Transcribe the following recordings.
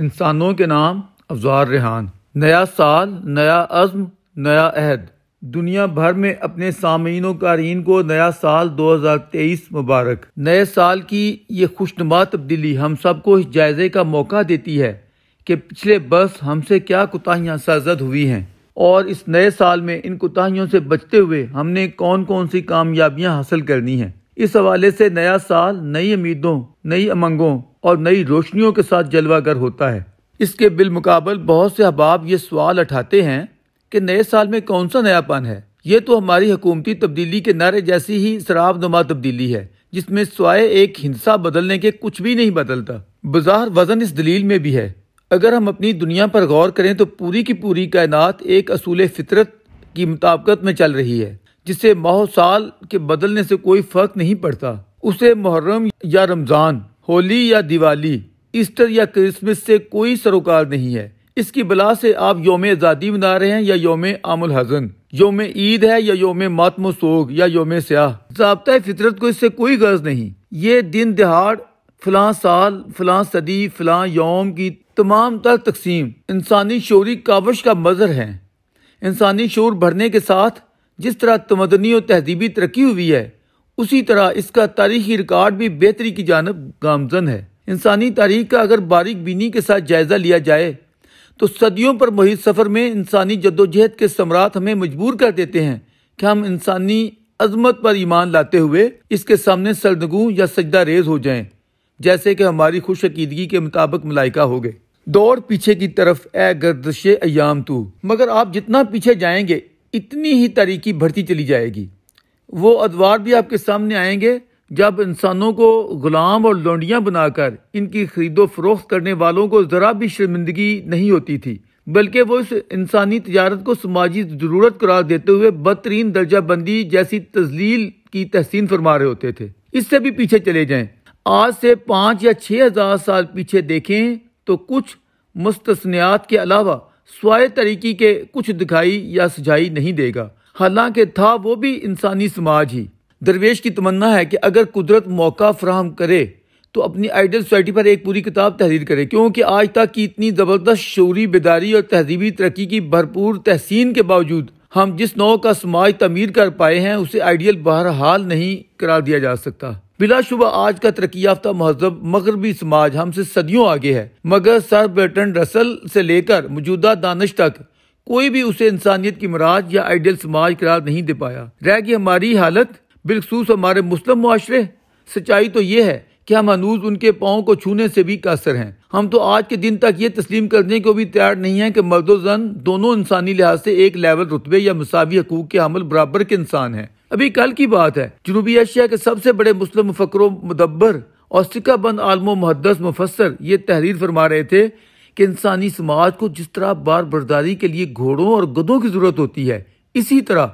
इंसानों के नाम अफजार रेहान नया साल नया अज़म नया अहद दुनिया भर में अपने सामीन कारीन को नया साल 2023 मुबारक नए साल की ये खुशनुमा तब्दीली हम सबको इस जायज़े का मौका देती है कि पिछले बस हमसे क्या कोताहियाँ साजद हुई हैं और इस नए साल में इन कोताहियों से बचते हुए हमने कौन कौन सी कामयाबियाँ हासिल करनी हैं इस हवाले से नया साल नई उम्मीदों नई अमंगों और नई रोशनियों के साथ जलवागर होता है इसके बिलमुकाबल बहुत से अहबाब ये सवाल उठाते हैं कि नए साल में कौन सा नयापन है ये तो हमारी हकूमती तब्दीली के नारे जैसी ही शराब नुमा तब्दीली है जिसमें स्वाय एक हिंसा बदलने के कुछ भी नहीं बदलता बाजार वजन इस दलील में भी है अगर हम अपनी दुनिया पर गौर करें तो पूरी की पूरी कायनात एक असूल फितरत की मुताबकत में चल रही है जिससे माह साल के बदलने से कोई फर्क नहीं पड़ता उसे मुहर्रम या रमज़ान होली या दिवाली ईस्टर या क्रिसमस से कोई सरोकार नहीं है इसकी बला से आप योम आज़ादी मना रहे हैं या योम आमुल हजन योम ईद है या योम मातम सोग या योम स्याह जबता फितरत को इससे कोई गर्ज नहीं ये दिन दिहाड़ फलां साल फलां सदी फलां योम की तमाम तर तकसीम इंसानी शोरी कावश का मजर है इंसानी शोर भरने के साथ जिस तरह तमदनी और तहजीबी तरक्की हुई है उसी तरह इसका तारीखी रिकॉर्ड भी बेहतरी की जानब गामजन है इंसानी तारीख का अगर बारीक बीनी के साथ जायज़ा लिया जाए तो सदियों पर मुहित सफ़र में इंसानी जद्दोजहद के सम्राट हमें मजबूर कर देते हैं कि हम इंसानी अजमत पर ईमान लाते हुए इसके सामने सरदगु या सजदा रेज हो जाएं जैसे कि हमारी खुश अकीदगी के मुताबिक मलाइका हो गए दौड़ पीछे की तरफ ए गर्दश अयाम तू मगर आप जितना पीछे जाएंगे इतनी ही तारीखी बढ़ती चली जाएगी वो अदवार भी आपके सामने आएंगे जब इंसानों को गुलाम और लौंडियाँ बनाकर इनकी खरीदो फरोख्त करने वालों को ज़रा भी शर्मिंदगी नहीं होती थी बल्कि वो इस इंसानी तजारत को समाजी ज़रूरत करार देते हुए बदतरीन दर्जा बंदी जैसी तजलील की तहसीन फरमा रहे होते थे इससे भी पीछे चले जाएं आज से पाँच या छह हज़ार साल पीछे देखें तो कुछ मुस्तनियात के अलावा स्वाय तरीकी के कुछ दिखाई या सुझाई नहीं देगा हालांकि था वो भी इंसानी समाज ही दरवेश की तमन्ना है कि अगर कुदरत मौका फ्राहम करे तो अपनी आइडियल सोसाइटी पर एक पूरी किताब तहरीर करे क्योंकि आज तक की इतनी ज़बरदस्त शोरी बेदारी और तहजीबी तरक्की की भरपूर तहसीन के बावजूद हम जिस नौ का समाज तमीर कर पाए हैं उसे आइडियल बहरहाल नहीं करार दिया जा सकता बिलाशुबा आज का तरक्की याफ्ता महजब मगरबी समाज हमसे सदियों आगे है मगर सर बर्टन रसल से लेकर मौजूदा दानश तक कोई भी उसे इंसानियत की मराज या आइडियल समाज करार नहीं दे पाया रह गई हमारी हालत बिलखसूस हमारे मुस्लिम माशरे सच्चाई तो ये है कि हम हनूज उनके पाओं को छूने से भी कासर हैं हम तो आज के दिन तक ये तस्लीम करने को भी तैयार नहीं है कि मर्द जन दोनों इंसानी लिहाज से एक लेवल रुतबे या मसावी हकूक के हमल बराबर के इंसान हैं अभी कल की बात है जनूबी एशिया के सबसे बड़े मुस्लिम फकरो मुदब्बर और बंद आलमो मुहदस मुफसर ये तहरीर फरमा रहे थे कि इंसानी समाज को जिस तरह बार बर्दारी के लिए घोड़ों और गधों की ज़रूरत होती है इसी तरह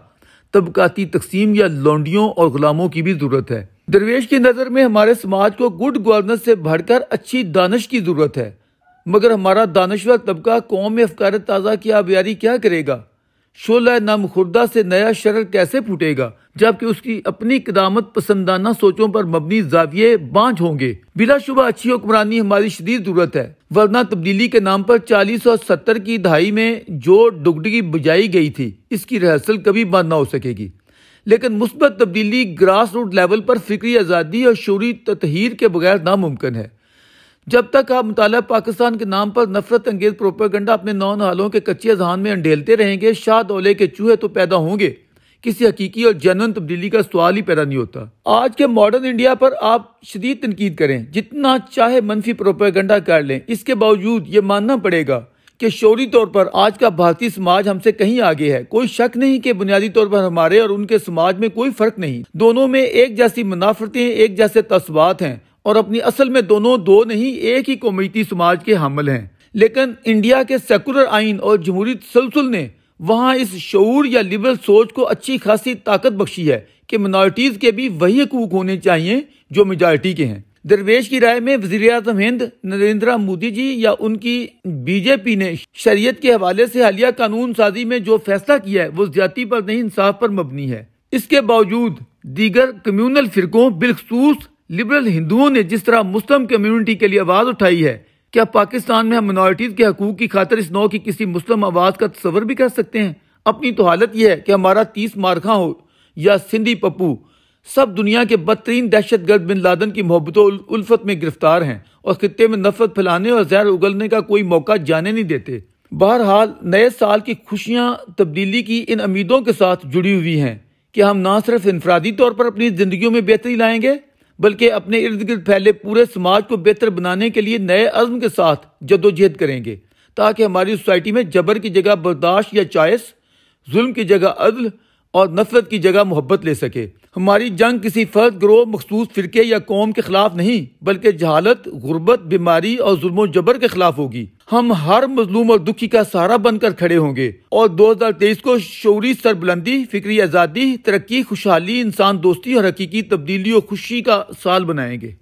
तबकाती तकसीम या लौंडियों और गुलामों की भी ज़रूरत है दरवेश की नज़र में हमारे समाज को गुड गवर्नेंस से भरकर अच्छी दानश की ज़रूरत है मगर हमारा दानश्वर तबका कौम में अफकार ताज़ा की आबियारी क्या करेगा शोला नामखुर्दा से नया शरर कैसे फूटेगा जबकि उसकी अपनी कदामत पसंदाना सोचों पर मबनी जाविये बांझ होंगे बिलाशुबा अच्छी हुक्मरानी हमारी शदीद जरूरत है वरना तब्दीली के नाम पर चालीस और सत्तर की दहाई में जो डुगडगी बजाई गई थी इसकी रिहर्सल कभी बंद ना हो सकेगी लेकिन मुस्बत तब्दीली ग्रास रूट लेवल पर फिक्री आज़ादी और शोरी ततहीर के बगैर नामुमकिन है जब तक आप मुताल पाकिस्तान के नाम पर नफरत अंगेज प्रोपागंडा अपने नौ नालों के कच्चे अजहान में अंडेलते रहेंगे शाह दौले के चूहे तो पैदा होंगे किसी हकीकी और जनन तब्दीली का सवाल ही पैदा नहीं होता आज के मॉडर्न इंडिया पर आप शदीद तनकीद करें जितना चाहे मनफी प्रोपागंडा कर लें इसके बावजूद ये मानना पड़ेगा कि शोरी तौर पर आज का भारतीय समाज हमसे कहीं आगे है कोई शक नहीं कि बुनियादी तौर पर हमारे और उनके समाज में कोई फर्क नहीं दोनों में एक जैसी मुनाफरतें एक जैसे तस्वात हैं और अपनी असल में दोनों दो नहीं एक ही कौमीती समाज के हमल हैं लेकिन इंडिया के सेकुलर आइन और जमहूरी तसलसल ने वहाँ इस शूर या लिबरल सोच को अच्छी खासी ताकत बख्शी है कि मिनॉरिटीज़ के भी वही हकूक होने चाहिए जो मेजॉरिटी के हैं दरवेश की राय में वजी अजम हिंद नरेंद्र मोदी जी या उनकी बीजेपी ने शरीयत के हवाले से हालिया कानून साजी में जो फैसला किया है वो ज्यादा पर नहीं इंसाफ पर मबनी है इसके बावजूद दीगर कम्यूनल फिरकों बिलखसूस लिबरल हिंदुओं ने जिस तरह मुस्लिम कम्युनिटी के लिए आवाज उठाई है क्या पाकिस्तान में हम मिनॉरिटीज के हकूक की खातर इस नौ की किसी मुस्लिम आवाज का तस्वर भी कर सकते हैं अपनी तो हालत यह है कि हमारा तीस मारखा हो या सिंधी पप्पू सब दुनिया के बदतरीन दहशत गर्द बिन लादन की मोहब्बतों उल्फत में गिरफ्तार हैं और खत्े में नफरत फैलाने और जहर उगलने का कोई मौका जाने नहीं देते बहरहाल नए साल की खुशियाँ तब्दीली की इन उम्मीदों के साथ जुड़ी हुई हैं कि हम ना सिर्फ इनफरादी तौर पर अपनी ज़िंदगियों में बेहतरी लाएंगे बल्कि अपने इर्द गिर्द फैले पूरे समाज को बेहतर बनाने के लिए नए अज़म के साथ जदोजहद करेंगे ताकि हमारी सोसाइटी में जबर की जगह बर्दाश्त या चायस जुल्म की जगह अदल और नफरत की जगह मोहब्बत ले सके हमारी जंग किसी फर्द ग्रोह मखसूस फ़िरके या कौम के ख़िलाफ़ नहीं बल्कि जहालत गुर्बत बीमारी और जुल्म जबर के ख़िलाफ़ होगी हम हर मजलूम और दुखी का सहारा बनकर खड़े होंगे और दो हज़ार तेईस को शौरी सरबुलंदी फ़िक्री आज़ादी तरक्की खुशहाली इंसान दोस्ती और हकीकी तब्दीली और खुशी का साल बनाएंगे